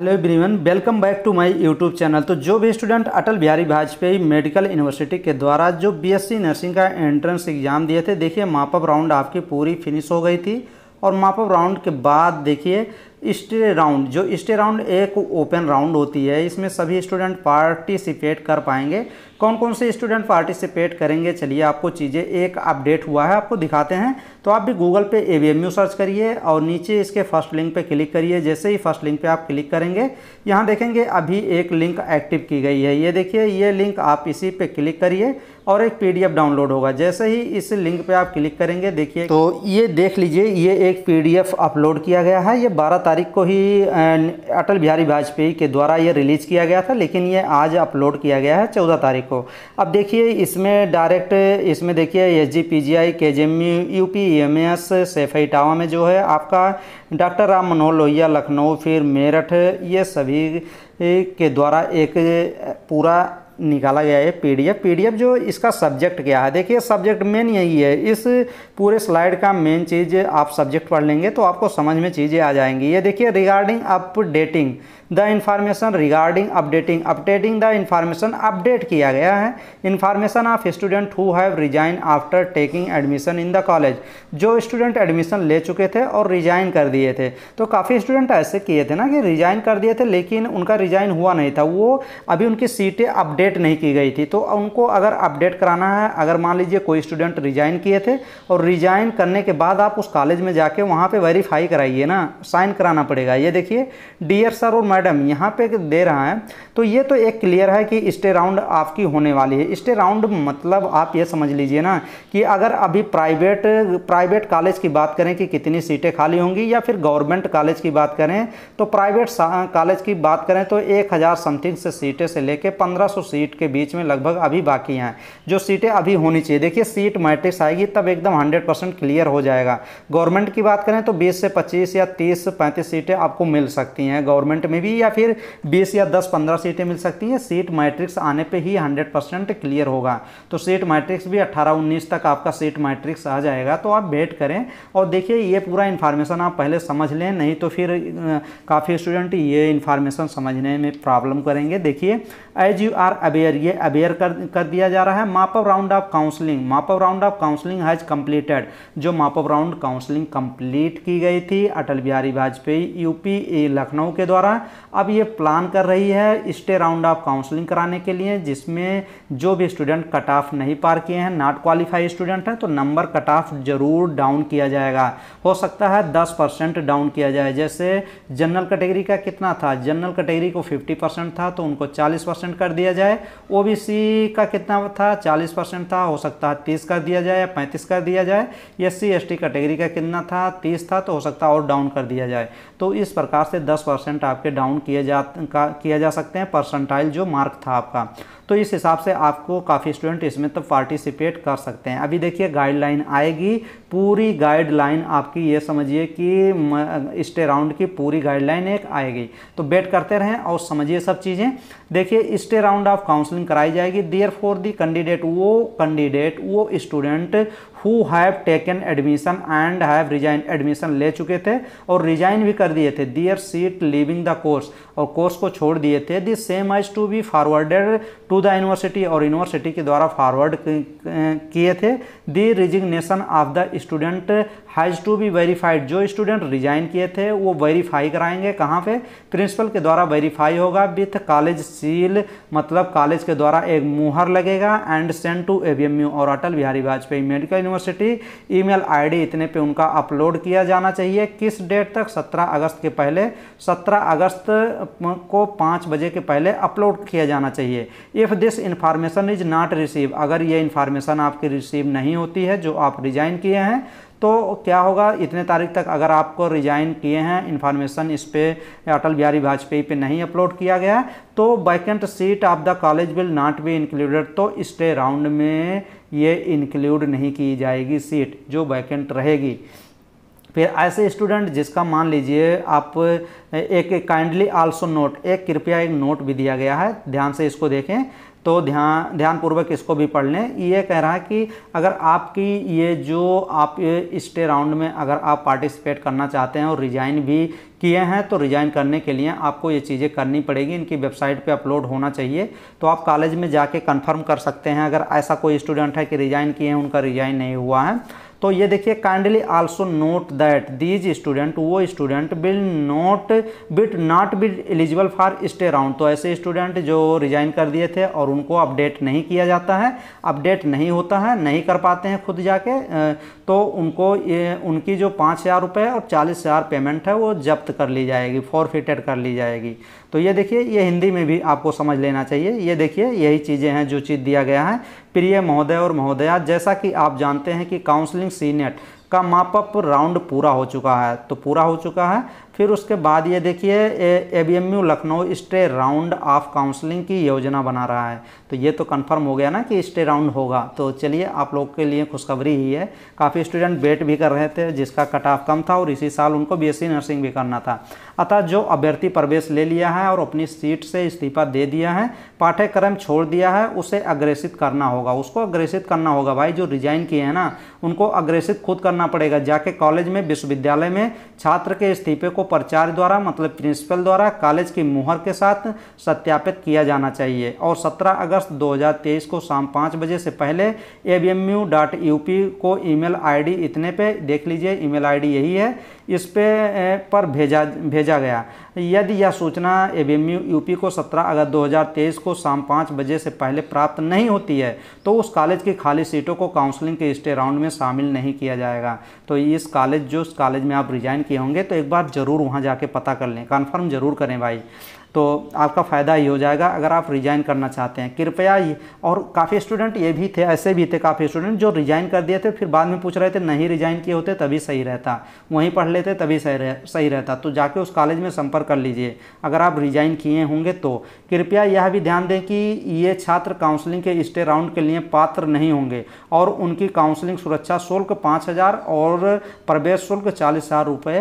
hello everyone welcome back to my YouTube channel तो जो भी student Atal Bihari Vajpayee medical university के द्वारा जो बीएससी नर्सिंग का एंट्रेंस एग्जाम दिए थे देखिए मापअप राउंड आपकी पूरी फिनिश हो गई थी और माप ऑफ राउंड के बाद देखिए स्टे राउंड जो स्टे राउंड एक ओपन राउंड होती है इसमें सभी स्टूडेंट पार्टिसिपेट कर पाएंगे कौन कौन से स्टूडेंट पार्टिसिपेट करेंगे चलिए आपको चीज़ें एक अपडेट हुआ है आपको दिखाते हैं तो आप भी गूगल पे ए सर्च करिए और नीचे इसके फर्स्ट लिंक पे क्लिक करिए जैसे ही फर्स्ट लिंक पे आप क्लिक करेंगे यहाँ देखेंगे अभी एक लिंक एक्टिव की गई है ये देखिए ये लिंक आप इसी पर क्लिक करिए और एक पीडीएफ डाउनलोड होगा जैसे ही इस लिंक पे आप क्लिक करेंगे देखिए तो ये देख लीजिए ये एक पीडीएफ अपलोड किया गया है ये 12 तारीख को ही अटल बिहारी वाजपेयी के द्वारा ये रिलीज़ किया गया था लेकिन ये आज अपलोड किया गया है चौदह तारीख को अब देखिए इसमें डायरेक्ट इसमें देखिए S G P G I K J M U P M S Saifai Etawah में जो है आपका डॉक्टर राम मनोहर लोहिया लखनऊ फिर मेरठ ये सभी के द्वारा एक पूरा निकाला गया है पीडीएफ पीडीएफ जो इसका सब्जेक्ट क्या है देखिए सब्जेक्ट मेन यही है इस पूरे स्लाइड का मेन चीज़ आप सब्जेक्ट पढ़ लेंगे तो आपको समझ में चीज़ें आ जाएंगी ये देखिए regarding updating the information regarding updating updating the information update किया गया है information of student who have resign after taking admission in the college जो स्टूडेंट एडमिशन ले चुके थे और रिजाइन कर दिए थे तो काफ़ी स्टूडेंट ऐसे किए थे ना कि रिजाइन कर दिए थे लेकिन उनका रिजाइन हुआ नहीं था वो अभी उनकी सीटें अपडेट नहीं की गई थी तो उनको अगर अपडेट कराना है अगर मान लीजिए कोई स्टूडेंट रिजाइन किए थे और रिजाइन करने के बाद आप उस कॉलेज में जाके वहाँ पर वेरीफाई कराइए ना साइन कराना पड़ेगा ये देखिए डी सर और मैडम यहाँ पे दे रहा है तो ये तो एक क्लियर है कि स्टे राउंड आपकी होने वाली है स्टे राउंड मतलब आप ये समझ लीजिए ना कि अगर अभी प्राइवेट प्राइवेट कॉलेज की बात करें कि कितनी सीटें खाली होंगी या फिर गवर्नमेंट कॉलेज की बात करें तो प्राइवेट कॉलेज की बात करें तो एक हज़ार समथिंग से सीटें से लेके 1500 सीट के बीच में लगभग अभी बाकी हैं जो सीटें अभी होनी चाहिए देखिए सीट मैट्रिक्स आएगी तब एकदम हंड्रेड परसेंट क्लियर हो जाएगा गवर्नमेंट की बात करें तो बीस से पच्चीस या तीस पैंतीस सीटें आपको मिल सकती हैं गवर्नमेंट में भी भी या फिर बीस या दस पंद्रह सीटें मिल सकती हैं सीट मैट्रिक्स आने पर ही हंड्रेड परसेंट क्लियर होगा तो सीट मैट्रिक्स भी अट्ठारह उन्नीस तक आपका सीट मैट्रिक्स आ जाएगा तो आप वेट करें और देखिए ये पूरा इन्फॉर्मेशन आप पहले समझ लें नहीं तो फिर काफ़ी स्टूडेंट ये इन्फॉर्मेशन समझने में प्रॉब्लम करेंगे देखिए एज यू आर अवेयर ये अवेयर कर कर दिया जा रहा है mop of round of counselling mop of round of counselling has completed जो mop of round counselling complete की गई थी अटल बिहारी वाजपेयी यूपी लखनऊ के द्वारा अब ये प्लान कर रही है स्टे राउंड ऑफ काउंसलिंग कराने के लिए जिसमें जो भी स्टूडेंट कट ऑफ नहीं पार किए हैं नॉट क्वालिफाइड स्टूडेंट हैं तो नंबर कट ऑफ जरूर डाउन किया जाएगा हो सकता है दस परसेंट डाउन किया जाए जैसे जनरल कैटेगरी का कितना था जनरल कैटेगरी को फिफ्टी परसेंट था तो उनको चालीस परसेंट कर दिया जाए ओ का कितना था चालीस परसेंट था हो सकता है तीस कर दिया जाए या पैंतीस कर दिया जाए एस सी कैटेगरी का कितना था तीस था तो हो सकता है और डाउन कर दिया जाए तो इस प्रकार से दस परसेंट आपके डाउन काउंट किए जा किया जा सकते हैं परसेंटाइल जो मार्क था आपका तो इस हिसाब से आपको काफ़ी स्टूडेंट इसमें तो पार्टिसिपेट कर सकते हैं अभी देखिए गाइडलाइन आएगी पूरी गाइडलाइन आपकी ये समझिए कि स्टे राउंड की पूरी गाइडलाइन एक आएगी तो वेट करते रहें और समझिए सब चीज़ें देखिए स्टे राउंड ऑफ काउंसलिंग कराई जाएगी देयर फॉर दी कैंडिडेट वो कैंडिडेट वो student who have taken admission and have resign admission ले चुके थे और रिजाइन भी कर दिए थे their seat leaving the course और कोर्स को छोड़ दिए थे this same as to be forwarded to to the university और यूनिवर्सिटी के द्वारा फॉरवर्ड किए थे the resignation of the student has to be verified जो स्टूडेंट रिजाइन किए थे वो वेरीफाई कराएंगे कहाँ पे प्रिंसिपल के द्वारा वेरीफाई होगा विथ कॉलेज सील मतलब कॉलेज के द्वारा एक मुहर लगेगा एंड सेंड टू ए और Atal Bihari Vajpayee medical university email ID इतने पे उनका अपलोड किया जाना चाहिए किस डेट तक सत्रह अगस्त के पहले सत्रह अगस्त को पाँच बजे के पहले अपलोड किया जाना चाहिए if this information is not receive अगर ये इन्फॉर्मेशन आपकी रिसीव नहीं होती है जो आप रिजाइन किए हैं तो क्या होगा इतने तारीख तक अगर आपको रिजाइन किए हैं इन्फॉर्मेशन इस पर अटल बिहारी वाजपेयी पे नहीं अपलोड किया गया तो vacant seat of the college will not be included तो स्टे राउंड में ये इंक्लूड नहीं की जाएगी सीट जो वैकेंट रहेगी फिर ऐसे स्टूडेंट जिसका मान लीजिए आप एक काइंडली आल्सो नोट एक कृपया एक नोट भी दिया गया है ध्यान से इसको देखें तो ध्यान ध्यानपूर्वक इसको भी पढ़ लें ये कह रहा है कि अगर आपकी ये जो आप स्टे राउंड में अगर आप पार्टिसिपेट करना चाहते हैं और रिजाइन भी किए हैं तो रिजाइन करने के लिए आपको ये चीज़ें करनी पड़ेगी इनकी वेबसाइट पे अपलोड होना चाहिए तो आप कॉलेज में जाके कंफर्म कर सकते हैं अगर ऐसा कोई स्टूडेंट है कि रिजाइन किए हैं उनका रिजाइन नहीं हुआ है तो ये देखिए kindly also note that these student वो student will not bit not be eligible for stay round तो ऐसे स्टूडेंट जो रिजाइन कर दिए थे और उनको अपडेट नहीं किया जाता है अपडेट नहीं होता है नहीं कर पाते हैं खुद जाके तो उनको ये उनकी जो पाँच हज़ार रुपये और चालीस हज़ार पेमेंट है वो जब्त कर ली जाएगी फॉरफिटेड कर ली जाएगी तो ये देखिए ये हिंदी में भी आपको समझ लेना चाहिए ये देखिए यही चीज़ें हैं जो चीज़ दिया गया है प्रिय महोदय और महोदया जैसा कि आप जानते हैं कि काउंसलिंग सीनेट का मापअप राउंड पूरा हो चुका है तो पूरा हो चुका है फिर उसके बाद ये देखिए A B M U Lucknow stay round of counselling की योजना बना रहा है तो ये तो कन्फर्म हो गया ना कि स्टे राउंड होगा तो चलिए आप लोग के लिए खुशखबरी ही है काफ़ी स्टूडेंट वेट भी कर रहे थे जिसका कट ऑफ कम था और इसी साल उनको बीएससी नर्सिंग भी करना था अतः जो अभ्यर्थी प्रवेश ले लिया है और अपनी सीट से इस्तीफा दे दिया है पाठ्यक्रम छोड़ दिया है उसे अग्रेसित करना होगा उसको अग्रेसित करना होगा भाई जो रिजाइन किए हैं ना उनको अग्रेसित खुद करना पड़ेगा जाके कॉलेज में विश्वविद्यालय में छात्र के इस्तीफे को प्रचार द्वारा मतलब प्रिंसिपल द्वारा कॉलेज की मुहर के साथ सत्यापित किया जाना चाहिए और 17 अगस्त 2023 को शाम पाँच बजे से पहले ए को ईमेल आईडी इतने पे देख लीजिए ईमेल आईडी यही है इस पे पर भेजा भेजा गया यदि यह सूचना एवेन्यू यूपी को 17 अगस्त 2023 को शाम पाँच बजे से पहले प्राप्त नहीं होती है तो उस कॉलेज की खाली सीटों को काउंसलिंग के स्टे राउंड में शामिल नहीं किया जाएगा तो इस कॉलेज जो उस कॉलेज में आप रिजाइन किए होंगे तो एक बार ज़रूर वहाँ जाके पता कर लें कन्फर्म ज़रूर करें भाई तो आपका फ़ायदा ही हो जाएगा अगर आप रिजाइन करना चाहते हैं कृपया और काफ़ी स्टूडेंट ये भी थे ऐसे भी थे काफ़ी स्टूडेंट जो रिजाइन कर दिए थे फिर बाद में पूछ रहे थे नहीं रिजाइन किए होते तभी सही रहता वहीं पढ़ लेते तभी सही रह, सही रहता तो जाके उस कॉलेज में संपर्क कर लीजिए अगर आप रिजाइन किए होंगे तो कृपया यह भी ध्यान दें कि ये छात्र काउंसलिंग के स्टे राउंड के लिए पात्र नहीं होंगे और उनकी काउंसलिंग सुरक्षा शुल्क पाँच हज़ार और प्रवेश शुल्क चालीस हज़ार रुपये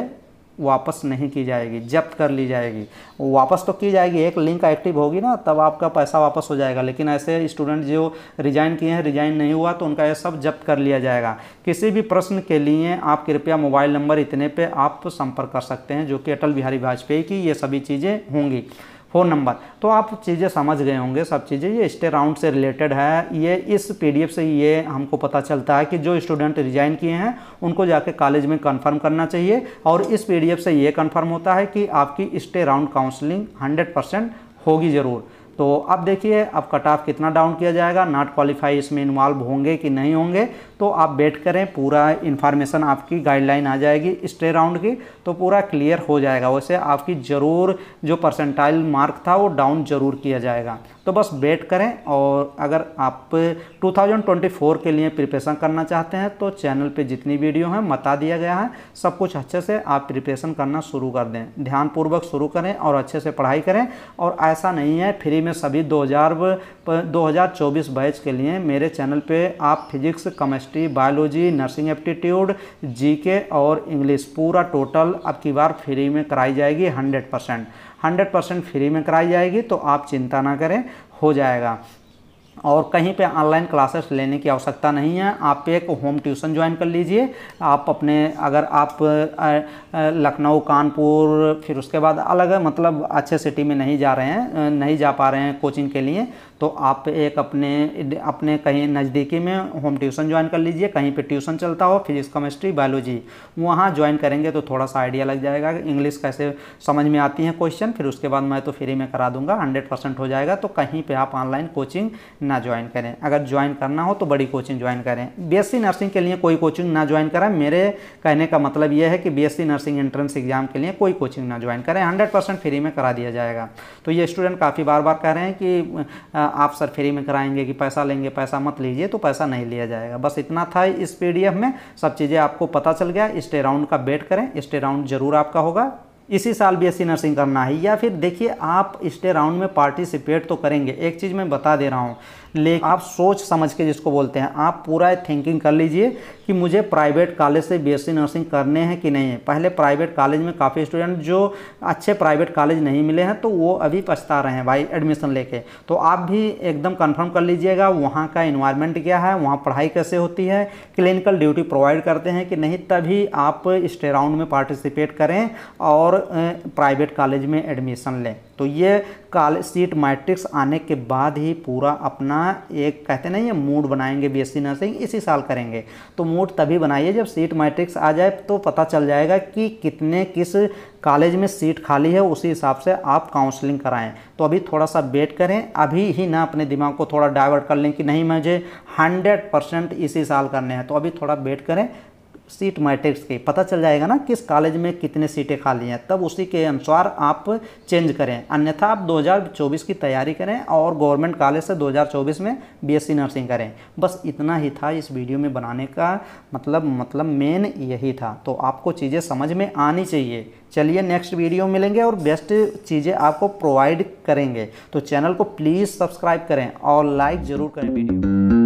वापस नहीं की जाएगी जब्त कर ली जाएगी वापस तो की जाएगी एक लिंक एक्टिव होगी ना तब आपका पैसा वापस हो जाएगा लेकिन ऐसे स्टूडेंट जो रिजाइन किए हैं रिजाइन नहीं हुआ तो उनका यह सब जब्त कर लिया जाएगा किसी भी प्रश्न के लिए आप कृपया मोबाइल नंबर इतने पर आप संपर्क कर सकते हैं जो कि अटल बिहारी वाजपेयी की ये सभी चीज़ें होंगी फ़ोन नंबर तो आप चीज़ें समझ गए होंगे सब चीज़ें ये स्टे राउंड से रिलेटेड है ये इस पीडीएफ से ये हमको पता चलता है कि जो स्टूडेंट रिजाइन किए हैं उनको जाके कॉलेज में कंफर्म करना चाहिए और इस पीडीएफ से ये कंफर्म होता है कि आपकी स्टे राउंड काउंसलिंग हंड्रेड होगी ज़रूर तो अब देखिए अब कट ऑफ कितना डाउन किया जाएगा नॉट क्वालिफाई इसमें इन्वॉल्व होंगे कि नहीं होंगे तो आप वेट करें पूरा इन्फॉर्मेशन आपकी गाइडलाइन आ जाएगी स्टे राउंड की तो पूरा क्लियर हो जाएगा वैसे आपकी ज़रूर जो परसेंटाइल मार्क था वो डाउन ज़रूर किया जाएगा तो बस वेट करें और अगर आप 2024 के लिए प्रिपरेशन करना चाहते हैं तो चैनल पे जितनी वीडियो हैं बता दिया गया है सब कुछ अच्छे से आप प्रिपरेशन करना शुरू कर दें ध्यानपूर्वक शुरू करें और अच्छे से पढ़ाई करें और ऐसा नहीं है फ्री में सभी हज़ार चौबीस बैच के लिए मेरे चैनल पे आप physics chemistry biology nursing aptitude जी और इंग्लिश पूरा टोटल अब की बार फ्री में कराई जाएगी hundred percent hundred percent free में कराई जाएगी तो आप चिंता ना करें हो जाएगा और कहीं पे ऑनलाइन क्लासेस लेने की आवश्यकता नहीं है आप एक होम ट्यूशन ज्वाइन कर लीजिए आप अपने अगर आप लखनऊ कानपुर फिर उसके बाद अलग मतलब अच्छे सिटी में नहीं जा रहे हैं नहीं जा पा रहे हैं कोचिंग के लिए तो आप एक अपने अपने कहीं नज़दीकी में होम ट्यूशन ज्वाइन कर लीजिए कहीं पे ट्यूशन चलता हो फिजिक्स केमिस्ट्री बायोलॉजी वहाँ ज्वाइन करेंगे तो थोड़ा सा आइडिया लग जाएगा कि इंग्लिश कैसे समझ में आती है क्वेश्चन फिर उसके बाद मैं तो फ्री में करा दूंगा हंड्रेड परसेंट हो जाएगा तो कहीं पर आप ऑनलाइन कोचिंग ना ज्वाइन करें अगर ज्वाइन करना हो तो बड़ी कोचिंग ज्वाइन करें बी नर्सिंग के लिए कोई कोचिंग ना ज्वाइन करें मेरे कहने का मतलब यह है कि बी नर्सिंग एंट्रेंस एग्जाम के लिए कोई कोचिंग ना ज्वाइन करें हंड्रेड फ्री में करा दिया जाएगा तो ये स्टूडेंट काफ़ी बार बार कह रहे हैं कि आप सर फ्री में कराएंगे कि पैसा लेंगे पैसा मत लीजिए तो पैसा नहीं लिया जाएगा बस इतना था इस पीडीएफ में सब चीज़ें आपको पता चल गया स्टे राउंड का वेट करें स्टे राउंड जरूर आपका होगा इसी साल बीएससी नर्सिंग करना है या फिर देखिए आप स्टे राउंड में पार्टिसिपेट तो करेंगे एक चीज़ मैं बता दे रहा हूँ लेकिन आप सोच समझ के जिसको बोलते हैं आप पूरा थिंकिंग कर लीजिए कि मुझे प्राइवेट कॉलेज से बीएससी नर्सिंग करने हैं कि नहीं है पहले प्राइवेट कॉलेज में काफ़ी स्टूडेंट जो अच्छे प्राइवेट कॉलेज नहीं मिले हैं तो वो अभी पछता रहे हैं भाई एडमिशन लेके तो आप भी एकदम कन्फर्म कर लीजिएगा वहाँ का इन्वायरमेंट क्या है वहाँ पढ़ाई कैसे होती है क्लिनिकल ड्यूटी प्रोवाइड करते हैं कि नहीं तभी आप स्टे राउंड में पार्टिसिपेट करें और प्राइवेट कॉलेज में एडमिशन लें तो ये काल सीट मैट्रिक्स आने के बाद ही पूरा अपना एक कहते ना ये मूड बनाएंगे बी एस सी नर्सिंग इसी साल करेंगे तो मूड तभी बनाइए जब सीट मैट्रिक्स आ जाए तो पता चल जाएगा कि कितने किस कॉलेज में सीट खाली है उसी हिसाब से आप काउंसलिंग कराएं तो अभी थोड़ा सा वेट करें अभी ही ना अपने दिमाग को थोड़ा डाइवर्ट कर लें कि नहीं मुझे हंड्रेड परसेंट इसी साल करने हैं तो अभी थोड़ा वेट करें सीट मैट्रिक्स की पता चल जाएगा ना किस कॉलेज में कितने सीटें खाली हैं तब उसी के अनुसार आप चेंज करें अन्यथा आप 2024 की तैयारी करें और गवर्नमेंट कॉलेज से 2024 में बीएससी नर्सिंग करें बस इतना ही था इस वीडियो में बनाने का मतलब मतलब मेन यही था तो आपको चीज़ें समझ में आनी चाहिए चलिए नेक्स्ट वीडियो मिलेंगे और बेस्ट चीज़ें आपको प्रोवाइड करेंगे तो चैनल को प्लीज़ सब्सक्राइब करें और लाइक ज़रूर करें वीडियो